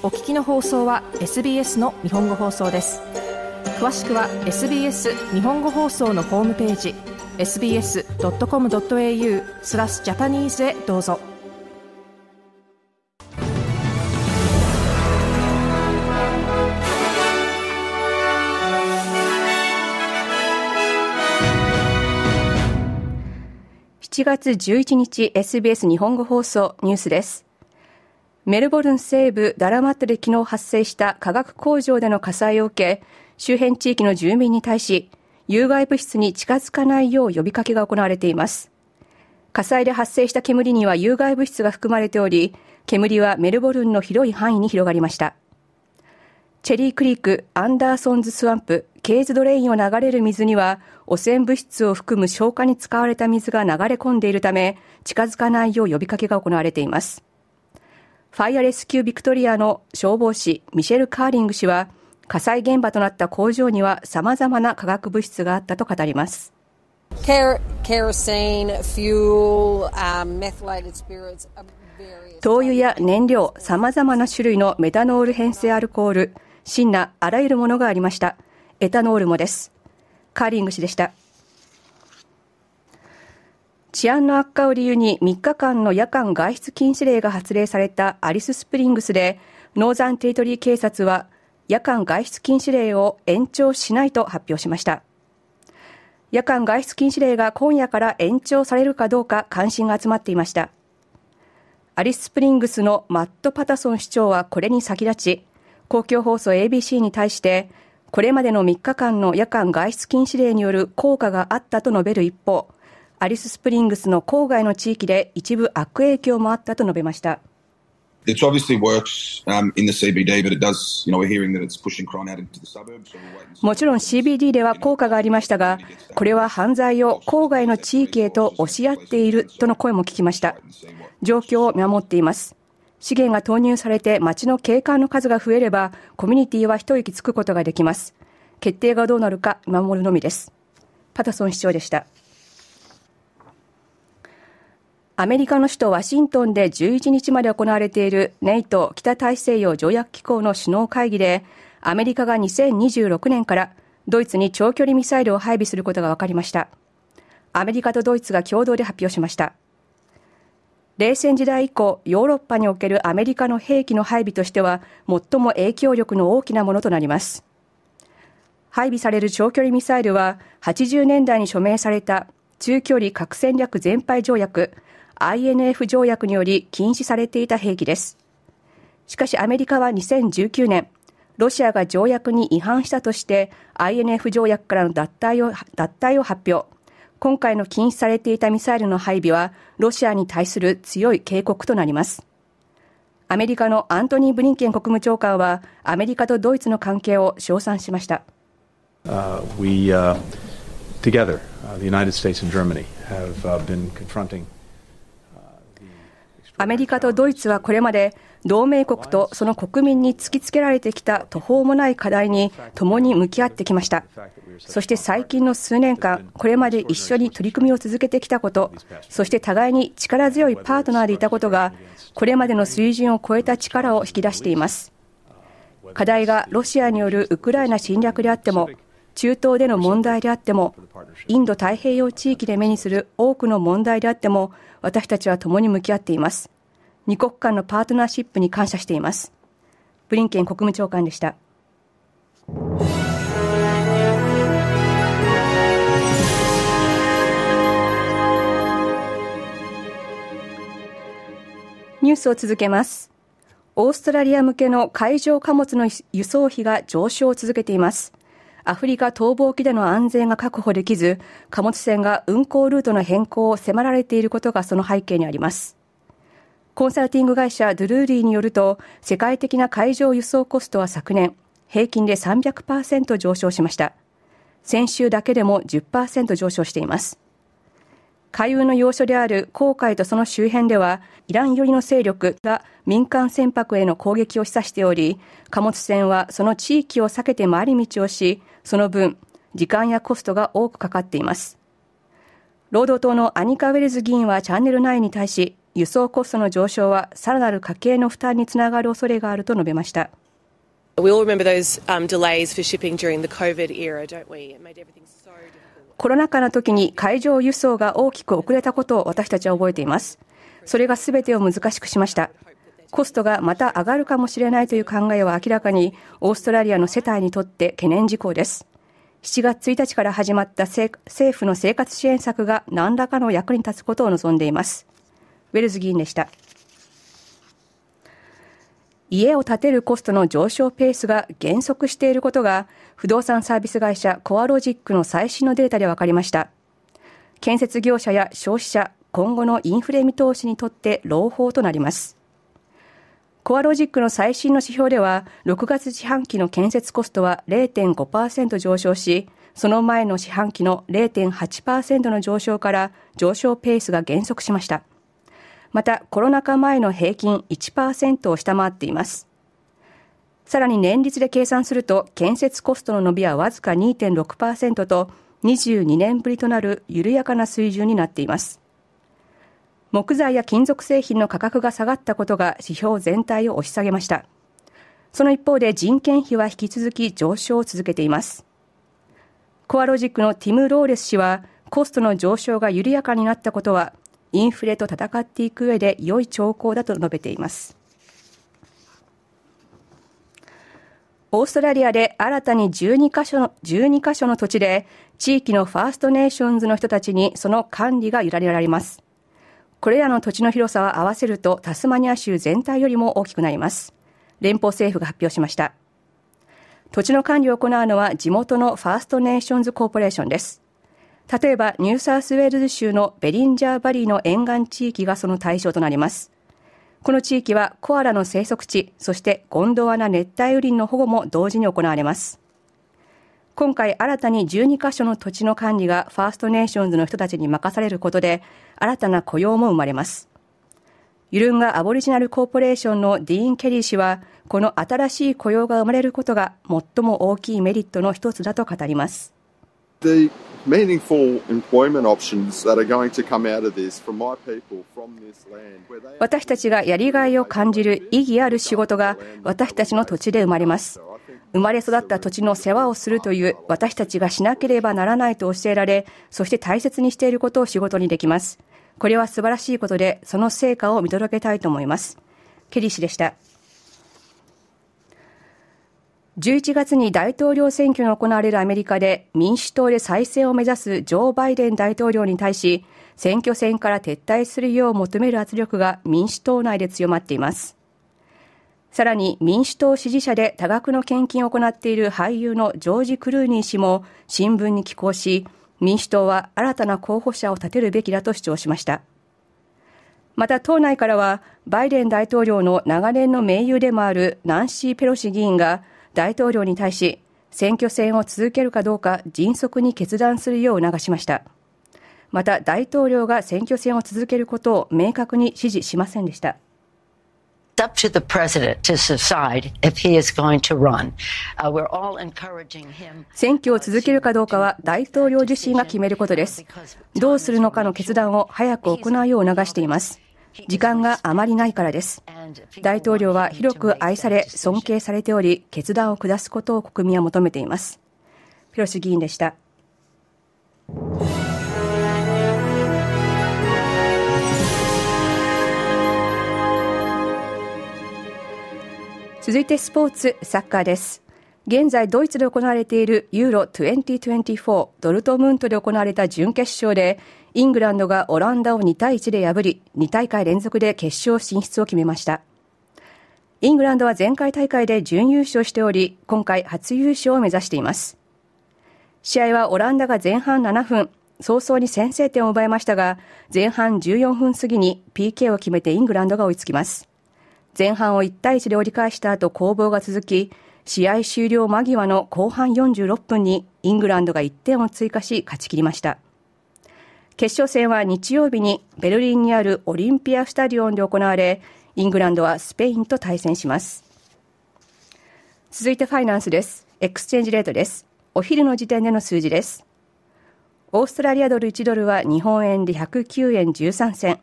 お聞きの放送は SBS の日本語放送です詳しくは SBS 日本語放送のホームページ sbs.com.au スラスジャパニーズへどうぞ7月11日 SBS 日本語放送ニュースですメルボルン西部ダラマットで昨日発生した化学工場での火災を受け、周辺地域の住民に対し、有害物質に近づかないよう呼びかけが行われています。火災で発生した煙には有害物質が含まれており、煙はメルボルンの広い範囲に広がりました。チェリークリーク、アンダーソンズスワンプ、ケーズドレインを流れる水には、汚染物質を含む消化に使われた水が流れ込んでいるため、近づかないよう呼びかけが行われています。ファイアレスキュービクトリアの消防士ミシェル・カーリング氏は火災現場となった工場にはさまざまな化学物質があったと語ります。灯油や燃料、さまざまな種類のメタノール変性アルコール、シンナ、あらゆるものがありました。エタノールもです。カーリング氏でした。治安の悪化を理由に3日間の夜間外出禁止令が発令されたアリススプリングスでノーザンテリトリー警察は夜間外出禁止令を延長しないと発表しました夜間外出禁止令が今夜から延長されるかどうか関心が集まっていましたアリス・スプリングスのマット・パタソン市長はこれに先立ち公共放送 ABC に対してこれまでの3日間の夜間外出禁止令による効果があったと述べる一方アリススプリングスの郊外の地域で一部悪影響もあったと述べました。もちろん CBD では効果がありましたが、これは犯罪を郊外の地域へと押し合っているとの声も聞きました。状況を見守っています。資源が投入されて町の景観の数が増えれば、コミュニティは一息つくことができます。決定がどうなるか見守るのみです。パタソン市長でした。アメリカの首都ワシントンで11日まで行われている NATO 北大西洋条約機構の首脳会議で、アメリカが2026年からドイツに長距離ミサイルを配備することが分かりました。アメリカとドイツが共同で発表しました。冷戦時代以降、ヨーロッパにおけるアメリカの兵器の配備としては、最も影響力の大きなものとなります。配備される長距離ミサイルは、80年代に署名された中距離核戦略全廃条約、INF 条約により禁止されていた兵器です。しかしアメリカは2019年、ロシアが条約に違反したとして INF 条約からの脱退を脱退を発表。今回の禁止されていたミサイルの配備はロシアに対する強い警告となります。アメリカのアントニー・ブリンケン国務長官はアメリカとドイツの関係を称賛しました。アメリカとドイツはこれまで同盟国とその国民に突きつけられてきた途方もない課題に共に向き合ってきましたそして最近の数年間これまで一緒に取り組みを続けてきたことそして互いに力強いパートナーでいたことがこれまでの水準を超えた力を引き出しています課題がロシアによるウクライナ侵略であっても中東での問題であっても、インド太平洋地域で目にする多くの問題であっても、私たちは共に向き合っています。二国間のパートナーシップに感謝しています。ブリンケン国務長官でした。ニュースを続けます。オーストラリア向けの海上貨物の輸送費が上昇を続けています。アフリカ逃亡沖での安全が確保できず、貨物船が運航ルートの変更を迫られていることがその背景にあります。コンサルティング会社ドゥルーリーによると、世界的な海上輸送コストは昨年、平均で300%上昇しました。先週だけでも10%上昇しています。海運の要所である航海とその周辺では、イラン寄りの勢力が民間船舶への攻撃を示唆しており、貨物船はその地域を避けて回り道をし、その分、時間やコストが多くかかっています。労働党のアニカ・ウェルズ議員はチャンネル内に対し、輸送コストの上昇はさらなる家計の負担につながる恐れがあると述べました。コロナ禍の時に海上輸送が大きく遅れたことを私たちは覚えています。それが全てを難しくしました。コストがまた上がるかもしれないという考えは明らかに、オーストラリアの世帯にとって懸念事項です。7月1日から始まった政府の生活支援策が何らかの役に立つことを望んでいます。ウェルズ議員でした。家を建てるコストの上昇ペースが減速していることが、不動産サービス会社コアロジックの最新のデータで分かりました。建設業者や消費者、今後のインフレ見通しにとって朗報となります。コアロジックの最新の指標では、6月四半期の建設コストは0.5%上昇し、その前の四半期の0.8%の上昇から上昇ペースが減速しました。また、コロナ禍前の平均1%を下回っています。さらに年率で計算すると、建設コストの伸びはわずか2.6%と、22年ぶりとなる緩やかな水準になっています。木材や金属製品の価格が下がったことが指標全体を押し下げましたその一方で人件費は引き続き上昇を続けていますコアロジックのティム・ローレス氏はコストの上昇が緩やかになったことはインフレと戦っていく上で良い兆候だと述べていますオーストラリアで新たに12カ所の ,12 カ所の土地で地域のファーストネーションズの人たちにその管理が委ねられますこれらの土地の広さは合わせるとタスマニア州全体よりも大きくなります連邦政府が発表しました土地の管理を行うのは地元のファーストネーションズコーポレーションです例えばニューサースウェールズ州のベリンジャーバリーの沿岸地域がその対象となりますこの地域はコアラの生息地そしてゴンドワナ熱帯雨林の保護も同時に行われます今回新たに12カ所の土地の管理がファーストネーションズの人たちに任されることで、新たな雇用も生まれます。ユルンガ・アボリジナル・コーポレーションのディーン・ケリー氏は、この新しい雇用が生まれることが最も大きいメリットの一つだと語ります。The meaningful employment options that are going to come out of this for my people from this land 私たちがやりがいを感じる意義ある仕事が私たちの土地で生まれます。生まれ育った土地の世話をするという私たちがしなければならないと教えられ、そして大切にしていることを仕事にできます。これは素晴らしいことで、その成果を見届けたいと思います。ケリー氏でした。11月に大統領選挙が行われるアメリカで民主党で再選を目指すジョー・バイデン大統領に対し選挙戦から撤退するよう求める圧力が民主党内で強まっていますさらに民主党支持者で多額の献金を行っている俳優のジョージ・クルーニー氏も新聞に寄稿し、民主党は新たな候補者を立てるべきだと主張しました。また党内からは、バイデン大統領の長年の盟友でもあるナンシー・ペロシ議員が大統領に対し、選挙戦を続けるかどうか迅速に決断するよう促しました。また大統領が選挙戦を続けることを明確に指示しませんでした。選挙を続けるかどうかは大統領自身が決めることです。どうするのかの決断を早く行うよう促しています。時間があまりないからです。大統領は広く愛され、尊敬されており、決断を下すことを国民は求めています。ペロシ議員でした。続いてスポーツ、サッカーです。現在ドイツで行われているユーロ2024ドルトムントで行われた準決勝でイングランドがオランダを2対1で破り2大会連続で決勝進出を決めましたイングランドは前回大会で準優勝しており今回初優勝を目指しています試合はオランダが前半7分早々に先制点を奪いましたが前半14分過ぎに PK を決めてイングランドが追いつきます前半を1対1で折り返した後攻防が続き試合終了間際の後半46分にイングランドが1点を追加し勝ち切りました決勝戦は日曜日にベルリンにあるオリンピアスタジオンで行われイングランドはスペインと対戦します続いてファイナンスですエクスチェンジレートですお昼の時点での数字ですオーストラリアドル1ドルは日本円で109円13銭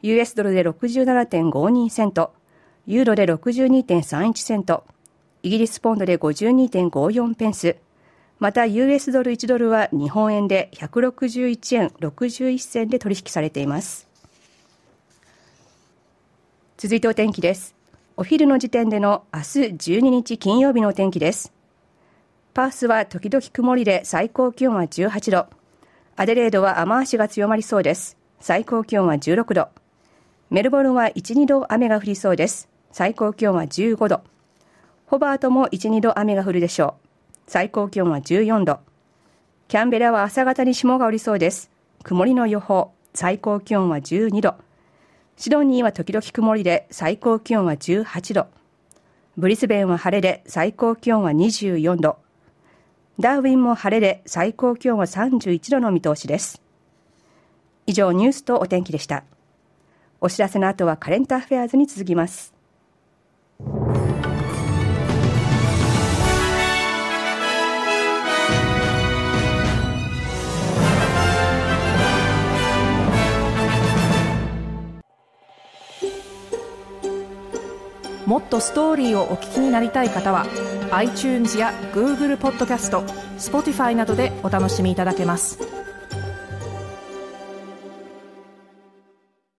US ドルで67.52セントユーロで62.31セント、イギリスポンドで52.54ペンス、また US ドル1ドルは日本円で161円61銭で取引されています。続いてお天気です。お昼の時点での明日12日金曜日のお天気です。パースは時々曇りで最高気温は18度。アデレードは雨足が強まりそうです。最高気温は16度。メルボルンは1、2度雨が降りそうです。最高気温は15度。ホバートも1、2度雨が降るでしょう。最高気温は14度。キャンベラは朝方に霜が降りそうです。曇りの予報、最高気温は12度。シドニーは時々曇りで最高気温は18度。ブリスベンは晴れで最高気温は24度。ダーウィンも晴れで最高気温は31度の見通しです。以上ニュースとお天気でした。お知らせの後はカレンターフェアーズに続きます。もっとストーリーをお聞きになりたい方は iTunes や Google ポッドキャスト Spotify などでお楽しみいただけます